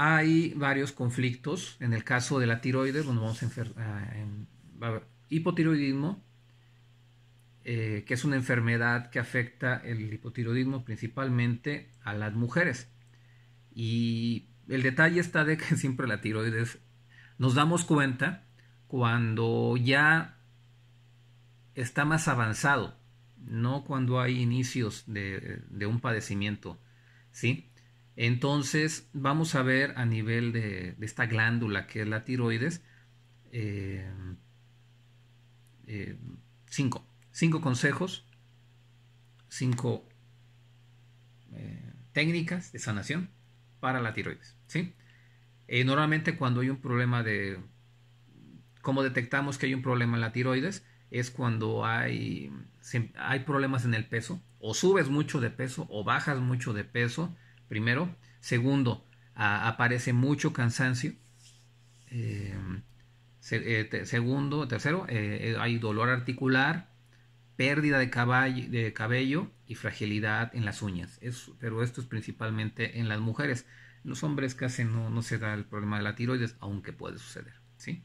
hay varios conflictos. En el caso de la tiroides, bueno, vamos a, enfermar, hipotiroidismo, eh, que es una enfermedad que afecta el hipotiroidismo principalmente a las mujeres. Y el detalle está de que siempre la tiroides nos damos cuenta cuando ya está más avanzado, no cuando hay inicios de, de un padecimiento, ¿sí? Entonces, vamos a ver a nivel de, esta glándula que es la tiroides, eh, eh, cinco, cinco consejos, cinco eh, técnicas de sanación para la tiroides. ¿sí? normalmente cuando hay un problema de... Como detectamos que hay un problema en la tiroides? Es cuando hay, hay problemas en el peso, o subes mucho de peso, o bajas mucho de peso, primero. Segundo, aparece mucho cansancio. Em, eh, segundo, tercero, eh, eh, hay dolor articular, pérdida de, cabello y fragilidad en las uñas. pero esto es principalmente en las mujeres. Los hombres casi no, no se da el problema de la tiroides, aunque puede suceder. ¿sí?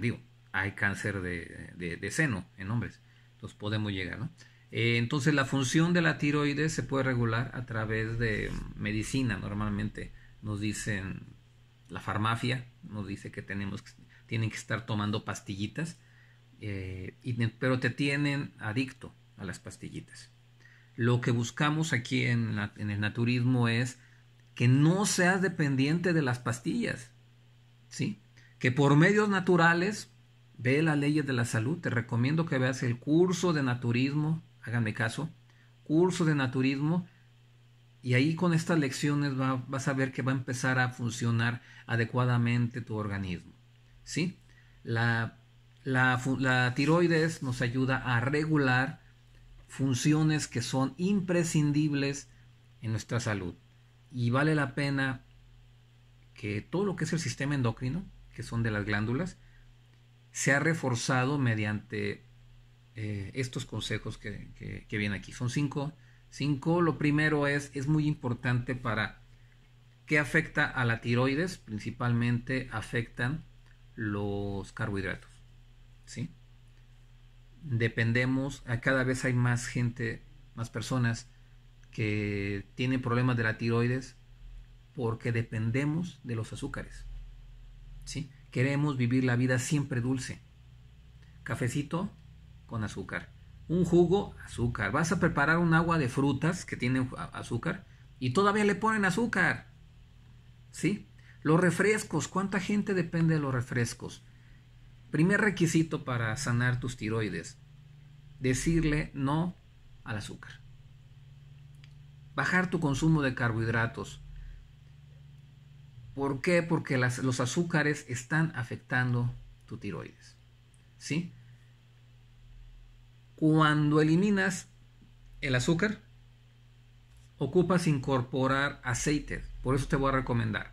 Digo, hay cáncer de, de seno en hombres. Entonces podemos llegar, ¿no? Eh, entonces la función de la tiroides se puede regular a través de medicina. Normalmente nos dicen la farmacia, nos dice que tenemos, tienen que estar tomando pastillitas, eh, y, pero te tienen adicto a las pastillitas. Lo que buscamos aquí en, en el naturismo es que no seas dependiente de las pastillas, ¿sí? Que por medios naturales, ve las leyes de la salud, te recomiendo que veas el curso de naturismo háganme caso, Curso de naturismo y ahí con estas lecciones va, vas a ver que va a empezar a funcionar adecuadamente tu organismo. ¿sí? La, la tiroides nos ayuda a regular funciones que son imprescindibles en nuestra salud. Y vale la pena que todo lo que es el sistema endocrino, que son de las glándulas, se ha reforzado mediante eh, estos consejos que, vienen aquí. Son cinco. Cinco, lo primero es, es muy importante para qué afecta a la tiroides, principalmente afectan los carbohidratos. ¿sí? Dependemos, cada vez hay más gente, más personas que tienen problemas de la tiroides porque dependemos de los azúcares. ¿sí? Queremos vivir la vida siempre dulce. Cafecito, con azúcar. Un jugo, azúcar. Vas a preparar un agua de frutas que tienen azúcar y todavía le ponen azúcar. ¿Sí? Los refrescos, ¿cuánta gente depende de los refrescos? Primer requisito para sanar tus tiroides, decirle no al azúcar. Bajar tu consumo de carbohidratos. ¿Por qué? Porque los azúcares están afectando tu tiroides. ¿Sí? Cuando eliminas el azúcar, ocupas incorporar aceite. Por eso te voy a recomendar.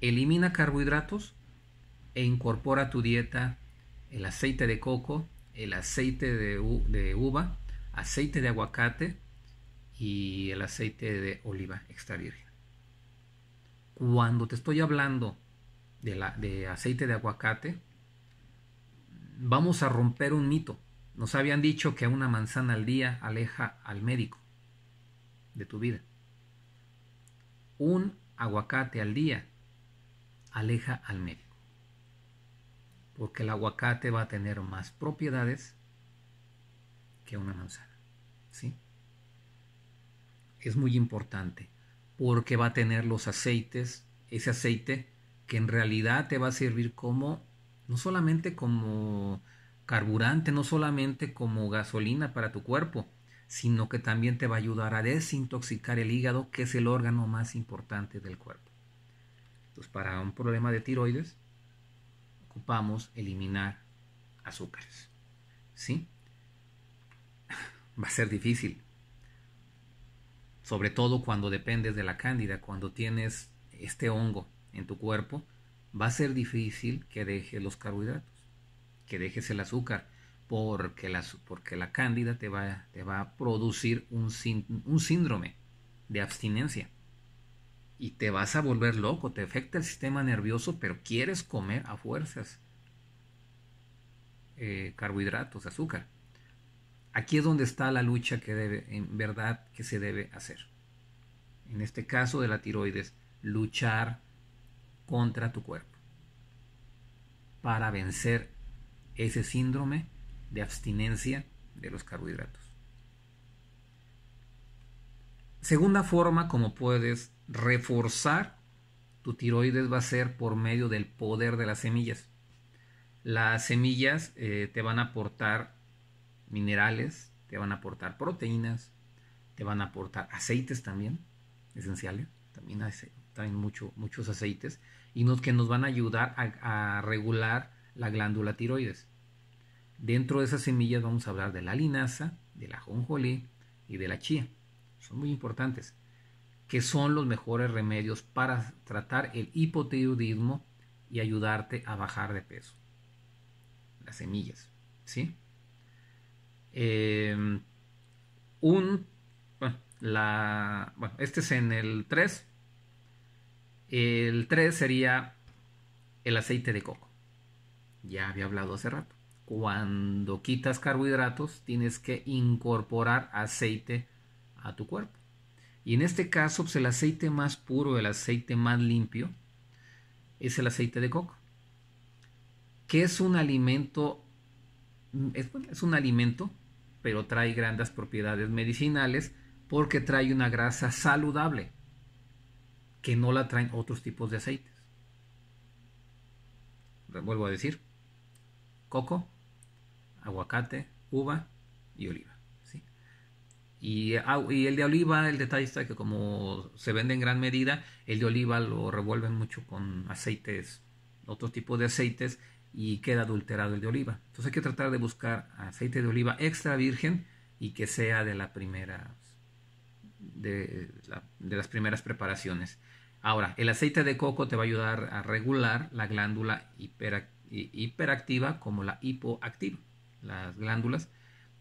Elimina carbohidratos e incorpora a tu dieta el aceite de coco, el aceite de, uva, aceite de aguacate y el aceite de oliva extra virgen. Cuando te estoy hablando de aceite de aguacate, vamos a romper un mito. Nos habían dicho que una manzana al día aleja al médico de tu vida. Un aguacate al día aleja al médico. Porque el aguacate va a tener más propiedades que una manzana. ¿Sí? Es muy importante porque va a tener los aceites, ese aceite que en realidad te va a servir como, no solamente como carburante no solamente como gasolina para tu cuerpo, sino que también te va a ayudar a desintoxicar el hígado, que es el órgano más importante del cuerpo. Entonces, para un problema de tiroides, ocupamos eliminar azúcares. ¿Sí? Va a ser difícil. Sobre todo cuando dependes de la cándida, cuando tienes este hongo en tu cuerpo, va a ser difícil que deje los carbohidratos que dejes el azúcar, porque la, porque la cándida te va, te va a producir un, síndrome de abstinencia y te vas a volver loco, te afecta el sistema nervioso, pero quieres comer a fuerzas eh, carbohidratos, azúcar. Aquí es donde está la lucha que debe, en verdad, que se debe hacer. En este caso de la tiroides, luchar contra tu cuerpo para vencer ese síndrome de abstinencia de los carbohidratos. Segunda forma como puedes reforzar tu tiroides va a ser por medio del poder de las semillas. Las semillas eh, te van a aportar minerales, te van a aportar proteínas, te van a aportar aceites también, esenciales, también, también muchos aceites, y nos, que nos van a ayudar a, a regular la glándula tiroides. Dentro de esas semillas vamos a hablar de la linaza, de la jonjolí y de la chía. Son muy importantes, que son los mejores remedios para tratar el hipotiroidismo y ayudarte a bajar de peso. Las semillas, ¿sí? Eh, un, la, este es en el 3. El 3 sería el aceite de coco ya había hablado hace rato. Cuando quitas carbohidratos, tienes que incorporar aceite a tu cuerpo. Y en este caso, pues el aceite más puro, el aceite más limpio, es el aceite de coco, que es un alimento, es, es un alimento, pero trae grandes propiedades medicinales porque trae una grasa saludable que no la traen otros tipos de aceites. Vuelvo a decir, coco, aguacate, uva y oliva. ¿sí? Ah, y, el de oliva, el detalle está que como se vende en gran medida, el de oliva lo revuelven mucho con aceites, otro tipo de aceites, y queda adulterado el de oliva. Entonces hay que tratar de buscar aceite de oliva extra virgen y que sea de la primera de, de, las primeras preparaciones. Ahora, el aceite de coco te va a ayudar a regular la glándula hiperactiva hiperactiva como la hipoactiva, las glándulas.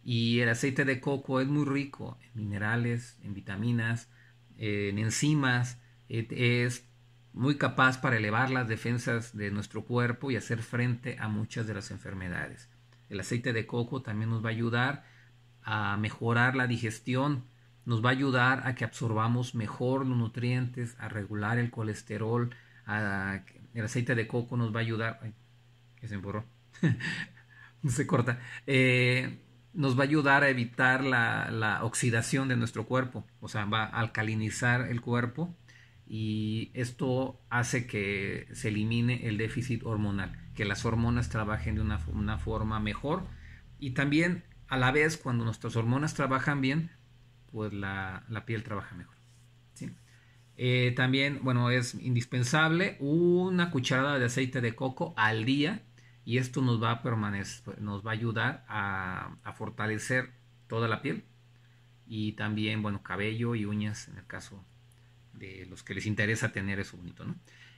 Y el aceite de coco es muy rico en minerales, en vitaminas, en enzimas. Es muy capaz para elevar las defensas de nuestro cuerpo y hacer frente a muchas de las enfermedades. El aceite de coco también nos va a ayudar a mejorar la digestión, nos va a ayudar a que absorbamos mejor los nutrientes, a regular el colesterol, a, el aceite de coco nos va a ayudar, se se corta, eh, nos va a ayudar a evitar la, oxidación de nuestro cuerpo, o sea, va a alcalinizar el cuerpo y esto hace que se elimine el déficit hormonal, que las hormonas trabajen de una, forma mejor y también a la vez cuando nuestras hormonas trabajan bien, pues la, piel trabaja mejor. Eh, también, bueno, es indispensable una cucharada de aceite de coco al día y esto nos va a permanecer, nos va a ayudar a, fortalecer toda la piel y también, bueno, cabello y uñas en el caso de los que les interesa tener eso bonito,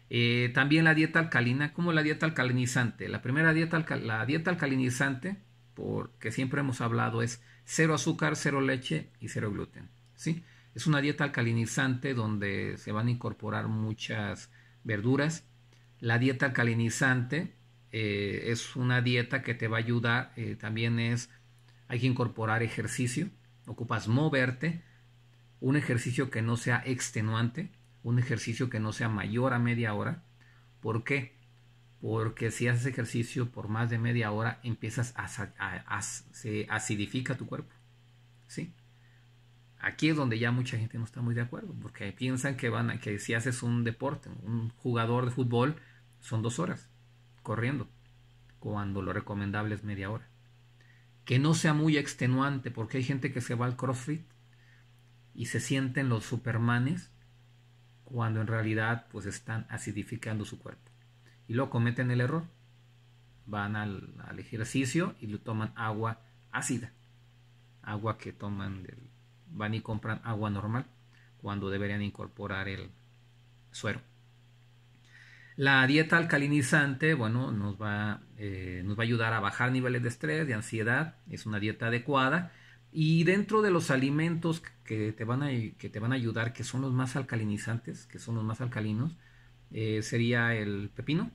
eh, también la dieta alcalina, como la dieta alcalinizante. La primera dieta, la dieta alcalinizante, porque siempre hemos hablado, es cero azúcar, cero leche y cero gluten, ¿sí? Es una dieta alcalinizante donde se van a incorporar muchas verduras. La dieta alcalinizante eh, es una dieta que te va a ayudar, eh, también es, hay que incorporar ejercicio, ocupas moverte, un ejercicio que no sea extenuante, un ejercicio que no sea mayor a media hora. ¿Por qué? Porque si haces ejercicio por más de media hora, empiezas a, se acidifica tu cuerpo. ¿Sí? Aquí es donde ya mucha gente no está muy de acuerdo, porque piensan que van a, que si haces un deporte, un jugador de fútbol, son dos horas corriendo, cuando lo recomendable es media hora. Que no sea muy extenuante, porque hay gente que se va al CrossFit y se sienten los supermanes cuando en realidad pues están acidificando su cuerpo. Y luego cometen el error. Van al, ejercicio y le toman agua ácida. Agua que toman del, van y compran agua normal cuando deberían incorporar el suero. La dieta alcalinizante, bueno, nos va, eh, nos va a ayudar a bajar niveles de estrés, de ansiedad, es una dieta adecuada. Y dentro de los alimentos que te van a, que te van a ayudar, que son los más alcalinizantes, que son los más alcalinos, eh, sería el pepino,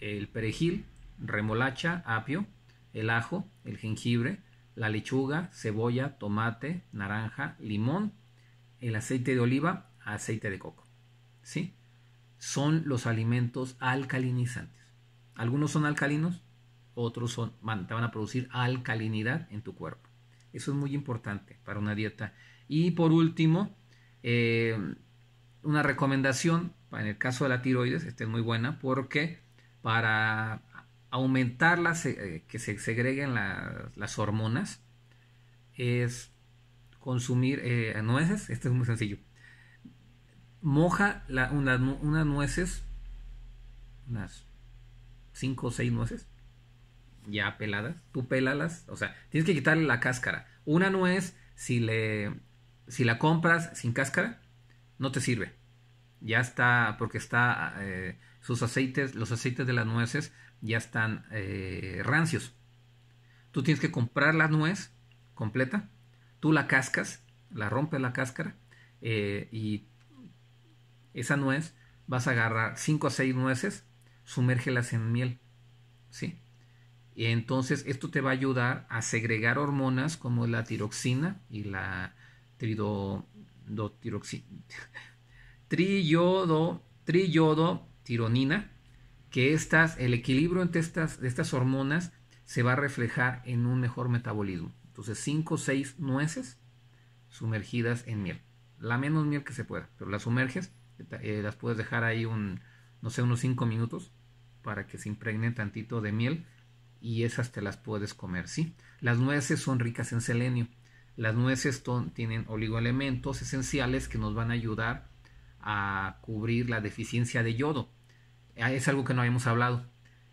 el perejil, remolacha, apio, el ajo, el jengibre, la lechuga, cebolla, tomate, naranja, limón, el aceite de oliva, aceite de coco. ¿Sí? son los alimentos alcalinizantes. Algunos son alcalinos, otros son, van, te van a producir alcalinidad en tu cuerpo. Eso es muy importante para una dieta. Y por último, eh, una recomendación en el caso de la tiroides, esta es muy buena porque para aumentar eh, que se segreguen las hormonas es consumir eh, nueces, esto es muy sencillo, moja unas nueces, unas 5 o 6 nueces, ya peladas, tú pelalas, o sea, tienes que quitarle la cáscara. Una nuez, si, le, si la compras sin cáscara, no te sirve. Ya está, porque está, eh, sus aceites, los aceites de las nueces ya están eh, rancios. Tú tienes que comprar la nuez completa, tú la cascas, la rompes la cáscara eh, y esa nuez, vas a agarrar 5 o 6 nueces, sumérgelas en miel. ¿Sí? Y entonces esto te va a ayudar a segregar hormonas como la tiroxina y la tridotiroxina. triyodo tironina, que estas, el equilibrio entre estas, estas hormonas se va a reflejar en un mejor metabolismo. Entonces 5 o 6 nueces sumergidas en miel. La menos miel que se pueda, pero las sumerges eh, las puedes dejar ahí un, no sé, unos 5 minutos para que se impregnen tantito de miel y esas te las puedes comer, ¿sí? Las nueces son ricas en selenio. Las nueces tienen oligoelementos esenciales que nos van a ayudar a cubrir la deficiencia de yodo. Ah, es algo que no habíamos hablado.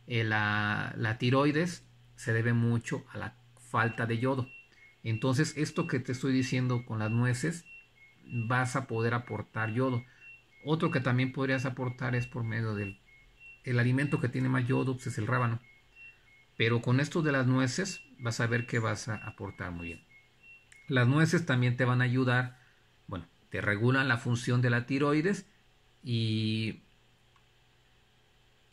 Eh, la, la tiroides se debe mucho a la falta de yodo. Entonces, esto que te estoy diciendo con las nueces, vas a poder aportar yodo. Otro que también podrías aportar es por medio del el alimento que tiene más yodo es el rábano. Pero con esto de las nueces vas a ver que vas a aportar muy bien. Las nueces también te van a ayudar, bueno, te regulan la función de la tiroides y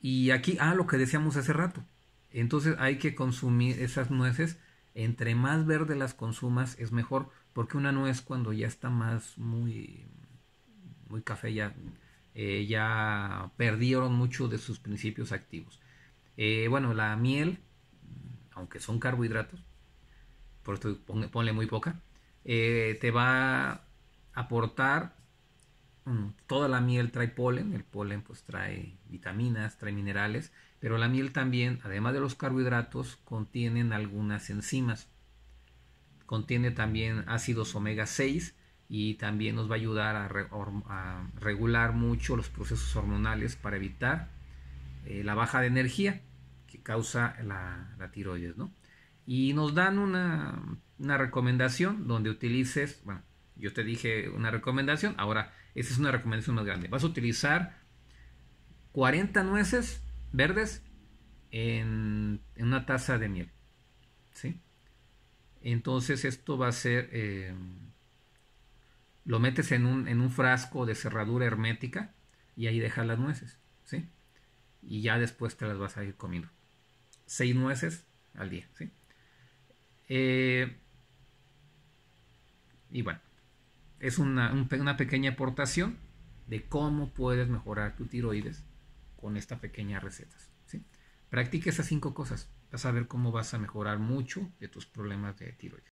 y aquí, ah, lo que decíamos hace rato. Entonces hay que consumir esas nueces. Entre más verde las consumas es mejor, porque una nuez cuando ya está más muy muy café ya, eh, ya perdieron mucho de sus principios activos. Eh, bueno, la miel, aunque son carbohidratos, por esto ponle, muy poca, eh, te va a aportar mm, toda la miel trae polen, el polen pues trae vitaminas, trae minerales, pero la miel también, además de los carbohidratos, contienen algunas enzimas. Contiene también ácidos omega 6 y también nos va a ayudar a, regular mucho los procesos hormonales para evitar eh, la baja de energía que causa la, tiroides, ¿no? Y nos dan una, recomendación donde utilices, bueno, yo te dije una recomendación, ahora esa es una recomendación más grande. Vas a utilizar 40 nueces verdes en, una taza de miel, ¿sí? Entonces esto va a ser... Eh, lo metes en un, frasco de cerradura hermética y ahí dejas las nueces, ¿sí? Y ya después te las vas a ir comiendo. Seis nueces al día, ¿sí? Eh, y bueno, es una, pequeña aportación de cómo puedes mejorar tu tiroides con estas pequeñas recetas. ¿sí? Practica esas cinco cosas. Vas a ver cómo vas a mejorar mucho de tus problemas de tiroides.